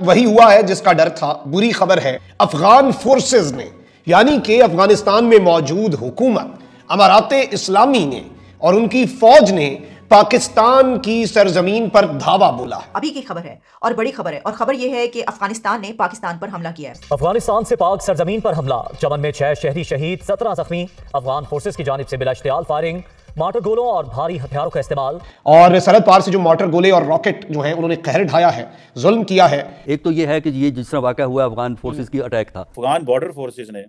वही हुआ है जिसका डर था बुरी खबर है अफगान फोर्सेस ने यानी कि अफगानिस्तान में मौजूद हुकूमत अमारात इस्लामी ने और उनकी फौज ने पाकिस्तान की सरजमीन पर धावा बोला अभी की खबर है और बड़ी खबर है और खबर यह है कि अफगानिस्तान ने पाकिस्तान पर हमला किया है अफगानिस्तान से पाक सरजमीन पर हमला चमन में छह शहरी शहीद सत्रह जख्मी अफगान फोर्सेज की जानब से बिला फायरिंग मॉटर गोलों और भारी हथियारों का इस्तेमाल और सरहद पार से जो मॉटर गोले और रॉकेट जो है उन्होंने कहर ढाया है जुल्म किया है एक तो ये है कि ये जिस तरह वाक़ हुआ अफगान फोर्सेज की अटैक था अफगान बॉर्डर फोर्सेज ने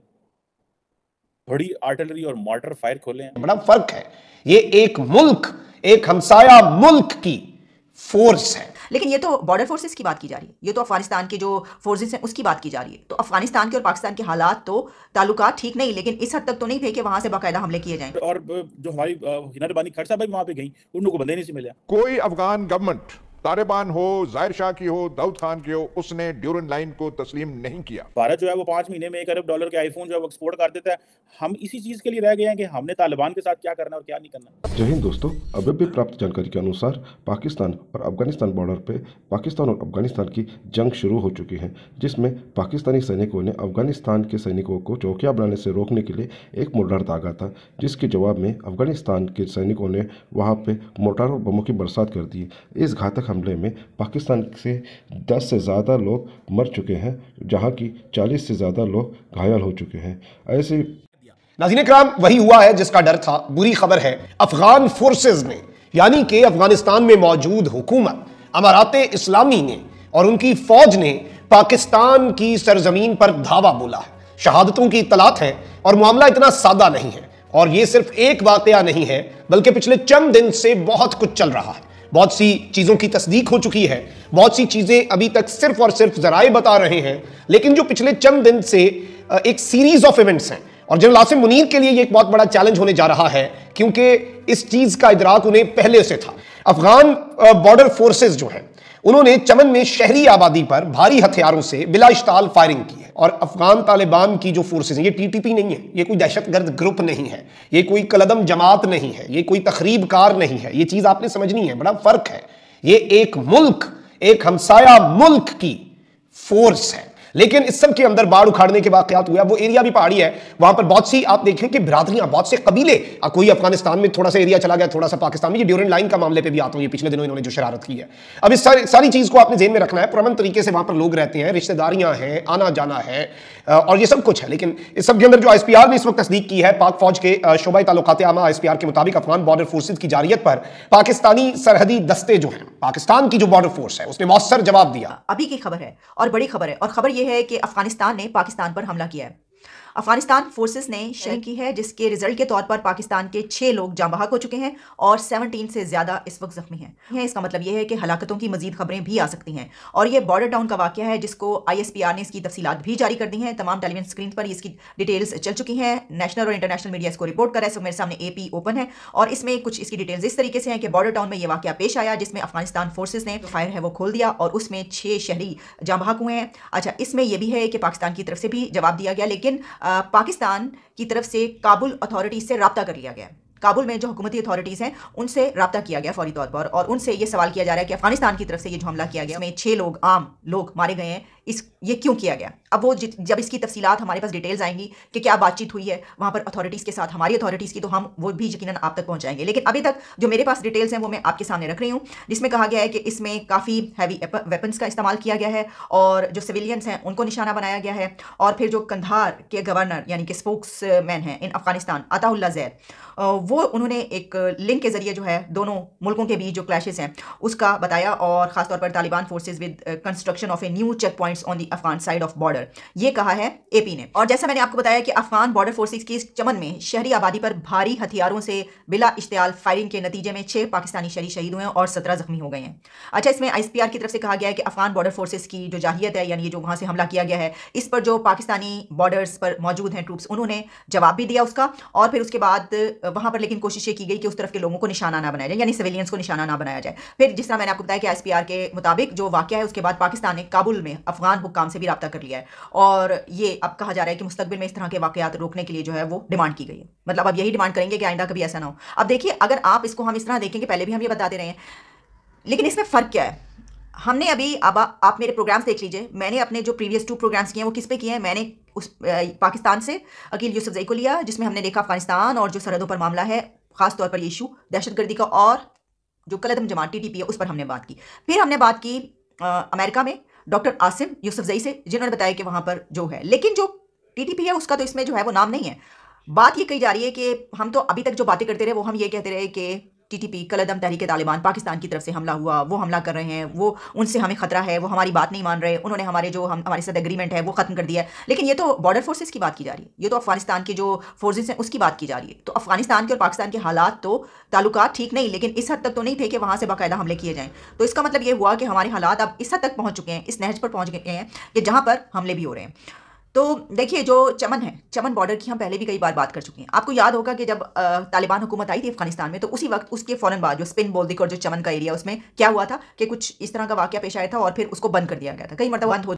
बड़ी आर्टिलरी और मॉटर फायर खोले हैं बड़ा फर्क है ये एक मुल्क एक हमसाया मुल्क की फोर्स है लेकिन ये तो बॉर्डर फोर्सेस की बात की जा रही है ये तो अफगानिस्तान के जो फोर्सेस हैं उसकी बात की जा रही है तो अफगानिस्तान के और पाकिस्तान के हालात तो ताल्लुक ठीक नहीं लेकिन इस हद तक तो नहीं थे कि वहां से बाकायदा हमले किए जाए और जो हमारी खड़सा भाई वहां पे गई उन लोगों को बंदे नहीं से मिला कोई अफगान गवर्नमेंट तालिबान हो जाहिर शाह की हो दाऊद खान की हो उसने ड्यूरन लाइन को तस्लीम नहीं किया भारत जो है वो पांच महीने में एक अरब डॉलर के आईफोन जो है एक्सपोर्ट कर देता है हम इसी चीज के लिए रह गए हैं कि हमने तालिबान के साथ क्या करना और क्या नहीं करना जय हिंद दोस्तों अभी भी प्राप्त जानकारी के अनुसार पाकिस्तान और अफगानिस्तान बॉर्डर पे पाकिस्तान और अफगानिस्तान की जंग शुरू हो चुकी है जिसमें पाकिस्तानी सैनिकों ने अफगानिस्तान के सैनिकों को चौकिया बनाने से रोकने के लिए एक मोर्टार दागा था जिसके जवाब में अफगानिस्तान के सैनिकों ने वहाँ पे मोर्टार और बमों की बरसात कर दी इस घातक हमले में पाकिस्तान से 10 से ज़्यादा लोग मर चुके हैं जहां की 40 से ज़्यादा लोग घायल हो चुके हैं ऐसे नाजीन कराम वही हुआ है जिसका डर था बुरी खबर है अफगान फोर्सेज ने यानी कि अफगानिस्तान में मौजूद हुकूमत अमारात इस्लामी ने और उनकी फौज ने पाकिस्तान की सरजमीन पर धावा बोला शहादतों की इतलात है और मामला इतना सादा नहीं है और ये सिर्फ एक वाकया नहीं है बल्कि पिछले चंद दिन से बहुत कुछ चल रहा है बहुत सी चीज़ों की तस्दीक हो चुकी है बहुत सी चीज़ें अभी तक सिर्फ और सिर्फ जराए बता रहे हैं लेकिन जो पिछले चंद दिन से एक सीरीज़ ऑफ इवेंट्स हैं और जनरल आसिम मुनीर के लिए ये एक बहुत बड़ा चैलेंज होने जा रहा है क्योंकि इस चीज़ का इदराक उन्हें पहले से था अफगान बॉर्डर फोर्सेज जो है उन्होंने चमन में शहरी आबादी पर भारी हथियारों से बिला फायरिंग की है और अफगान तालिबान की जो फोर्सेज हैं ये टीटीपी नहीं है ये कोई दहशतगर्द ग्रुप नहीं है ये कोई कलदम जमात नहीं है ये कोई तकरीबकार नहीं है ये चीज़ आपने समझनी है बड़ा फर्क है ये एक मुल्क एक हमसाया मुल्क की फोर्स है लेकिन इस सब के अंदर बाढ़ उखाड़ने के वाकत हुआ वो एरिया भी पहाड़ी है वहां पर बहुत सी आप देखें कि बिरादरियां बहुत से कबीले कोई अफगानिस्तान में थोड़ा सा एरिया चला गया थोड़ा सा पाकिस्तान में ये ड्यूरेंट लाइन का मामले पर भी आता हूँ पिछले दिनों इन्होंने जो शरारत की है अब इस सारी सारी चीज़ को आपने जेन में रखना है पुरमन तरीके से वहां पर लोग रहते हैं रिश्तेदारियां हैं आना जाना है और ये सब कुछ है लेकिन इस सब के अंदर जो आई ने इस वक्त तस्दीक की है पाक फौज के शोबा तालुकात आमा आई के मुताबिक अफगान बॉर्डर फोर्सेज की जारियत पर पाकिस्तानी सरहदी दस्ते जो हैं पाकिस्तान की जो बॉर्डर फोर्स है उसने मौसर जवाब दिया अभी की खबर है और बड़ी खबर है और खबर यह है कि अफगानिस्तान ने पाकिस्तान पर हमला किया है अफगानिस्तान फोर्सेस ने हम्म। शेल की है जिसके रिजल्ट के तौर पर पाकिस्तान के छः लोग जांबहक हो चुके हैं और सेवनटीन से ज़्यादा इस वक्त जख्मी हैं इसका मतलब यह है कि हलाकतों की मजीद खबरें भी आ सकती हैं और यह बॉर्डर टाउन का वाक्य है जिसको आई एस पी आर ने इसकी तफसीत भी जारी कर दी हैं तमाम टेलीविजन स्क्रीन पर इसकी डिटेल्स चल चुकी हैं नेशनल और इंटरनेशनल मीडिया इसको रिपोर्ट करा है सो मेरे सामने ए पी ओपन है और इसमें कुछ इसकी डिटेल्स इस तरीके से हैं कि बॉर्डर टाउन में यह वाक्य पेश आया जिसमें अफगानिस्तान फोर्सेज ने फायर है वो खोल दिया और उसमें छः शहरी जांबहक हुए हैं अच्छा इसमें यह भी है कि पाकिस्तान की तरफ से भी जवाब दिया गया लेकिन पाकिस्तान की तरफ से काबुल अथॉरिटी से रबता कर लिया गया है काबुल में जो हुकूमती अथॉरिटीज़ हैं उनसे रबता किया गया फौरी तौर पर और उनसे ये सवाल किया जा रहा है कि अफगानिस्तान की तरफ से ये जो हमला किया गया हमें छः लोग आम लोग मारे गए हैं इस ये क्यों किया गया अब वो जब इसकी तफसीत हमारे पास डिटेल्स आएंगी कि क्या बातचीत हुई है वहाँ पर अथॉरिटीज़ के साथ हमारी अथॉरिटीज़ की तो हम वो भी यकीन आप तक पहुँचाएंगे लेकिन अभी तक जो मेरे पास डिटेल्स हैं वो मैं आपके सामने रख रही हूँ जिसमें कहा गया है कि इसमें काफ़ी हैवी वेपन्स का इस्तेमाल किया गया है और जो सिविलियंस हैं उनको निशाना बनाया गया है और फिर जो कंधार के गवर्नर यानी कि स्पोक्स मैन हैं इन अफगानिस्तान अताउल्ला जैद वो वो उन्होंने एक लिंक के ज़रिए जो है दोनों मुल्कों के बीच जो क्लैशेस हैं उसका बताया और ख़ासतौर पर Taliban forces with construction of a new check points on the Afghan side of border ये कहा है एपी ने और जैसा मैंने आपको बताया कि अफगान बॉर्डर फोर्सेज की इस चमन में शहरी आबादी पर भारी हथियारों से बिला इश्तियाल फायरिंग के नतीजे में छह पाकिस्तानी शहरी शहीद हुए हैं और सत्रह जख्मी हो गए हैं अच्छा इसमें आई की तरफ से कहा गया है कि अफगान बॉर्डर फोर्सेज की जो जाहियत है यानी जो वहां से हमला किया गया है इस पर जो पाकिस्तानी बॉर्डर्स पर मौजूद हैं ट्रूप्स उन्होंने जवाब भी दिया उसका और फिर उसके बाद वहां पर लेकिन कोशिश ये की गई कि उस तरफ के लोगों को निशाना ना बनाया जाए यानी सिविलियंस को निशाना ना बनाया जाए फिर जिस तरह मैंने आपको बताया कि एस के मुताबिक जो वाक्य है उसके बाद पाकिस्तान ने काबुल में अफगान हुक्काम से भी रबता कर लिया है और ये अब कहा जा रहा है कि मुस्तबिल में इस तरह के वाकत रोकने के लिए जो है वो डिमांड की गई है मतलब अब यही डिमांड करेंगे कि आइंदा कभी ऐसा ना हो अब देखिए अगर आप इसको हम इस तरह देखेंगे पहले भी हम ये बताते रहे हैं लेकिन इसमें फ़र्क क्या है हमने अभी अब आप मेरे प्रोग्राम्स देख लीजिए मैंने अपने जो प्रीवियस टू प्रोग्राम्स किए हैं वो किस पे किए हैं मैंने उस पाकिस्तान से अकील जई को लिया जिसमें हमने देखा अफगानिस्तान और जो सरहदों पर मामला है ख़ास तौर पर ये इशू दहशतगर्दी का और जो कलदम जमात टी है उस पर हमने बात की फिर हमने बात की आ, अमेरिका में डॉक्टर आसिम जई से जिन्होंने बताया कि वहाँ पर जो है लेकिन जो टी है उसका तो इसमें जो है वो नाम नहीं है बात ये कही जा रही है कि हम तो अभी तक जो बातें करते रहे वो हम ये कहते रहे कि टीटीपी कलदम तहरीक तालिबान पाकिस्तान की तरफ से हमला हुआ वो हमला कर रहे हैं वो उनसे हमें खतरा है वो हमारी बात नहीं मान रहे उन्होंने हमारे जो हम हमारे साथ एग्रीमेंट है वो खत्म कर दिया है लेकिन ये तो बॉर्डर फोर्सेज की बात की जा रही है ये तो अफगानिस्तान के जो फोर्सेज हैं उसकी बात की जा रही है तो अफगानिस्तान के और पाकिस्तान के हालात तो ताल्लुक ठीक नहीं लेकिन इस हद तक तो नहीं थे कि वहाँ से बाकायदा हमले किए जाएँ तो इसका मतलब ये हुआ कि हमारे हालात अब इस हद तक पहुँच चुके हैं इस नहज पर पहुँच गए हैं कि जहाँ पर हमले भी हो रहे हैं तो देखिए जो चमन है चमन बॉर्डर की हम पहले भी कई बार बात कर चुके हैं आपको याद होगा कि जब तालिबान हुकूमत आई थी अफगानिस्तान में तो उसी वक्त उसके फ़ौरन बाद जो स्पिन बोल्दिक और जो चमन का एरिया उसमें क्या हुआ था कि कुछ इस तरह का वाक्य पेश आया था और फिर उसको बंद कर दिया गया था कई मरतब बंद हो